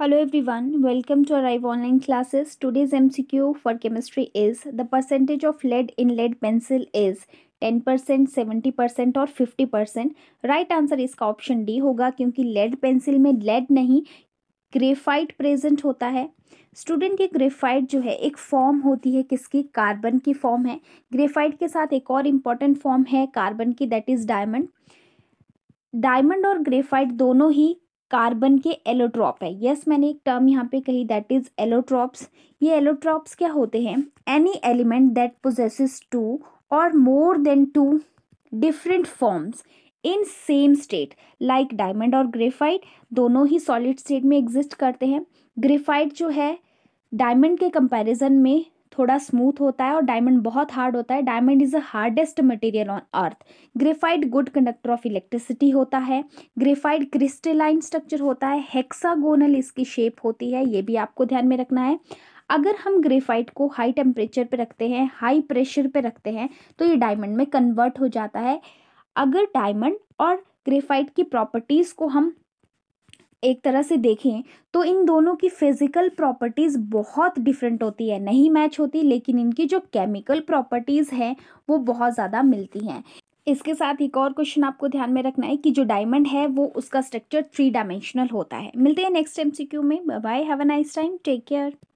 hello Hello online welcome today's M C Q for chemistry is the percentage of lead in lead pencil is ten percent seventy percent और fifty percent right answer इसका option D होगा क्योंकि lead pencil में lead नहीं graphite present होता है student के graphite जो है एक फॉर्म होती है किसकी कार्बन की फॉर्म है ग्रेफाइट के साथ एक और इम्पॉर्टेंट फॉर्म है कार्बन की दैट इज़ डायमंड डायमंड और ग्रेफाइट दोनों ही कार्बन के एलोट्रॉप है यस yes, मैंने एक टर्म यहाँ पे कही दैट इज एलोट्रॉप्स ये एलोट्रॉप्स क्या होते हैं any element that possesses two और more than two different forms in same state like diamond और ग्रेफाइट दोनों ही सॉलिड स्टेट में एग्जिस्ट करते हैं ग्रेफाइट जो है डायमंड के कंपैरिजन में थोड़ा स्मूथ होता है और डायमंड बहुत हार्ड होता है diamond is a hardest material on earth graphite good conductor of electricity होता है ग्रेफाइट क्रिस्टलाइन स्ट्रक्चर होता है हेक्सागोनल इसकी शेप होती है ये भी आपको ध्यान में रखना है अगर हम ग्रेफाइट को हाई टेम्परेचर पे रखते हैं हाई प्रेशर पे रखते हैं तो ये डायमंड में कन्वर्ट हो जाता है अगर डायमंड और ग्रेफाइट की प्रॉपर्टीज़ को हम एक तरह से देखें तो इन दोनों की फिज़िकल प्रॉपर्टीज़ बहुत डिफरेंट होती है नहीं मैच होती लेकिन इनकी जो केमिकल प्रॉपर्टीज़ हैं वो बहुत ज़्यादा मिलती हैं इसके साथ एक और क्वेश्चन आपको ध्यान में रखना है कि जो डायमंड है वो उसका स्ट्रक्चर थ्री डायमेंशनल होता है मिलते हैं नेक्स्ट एम में bye have a nice time take care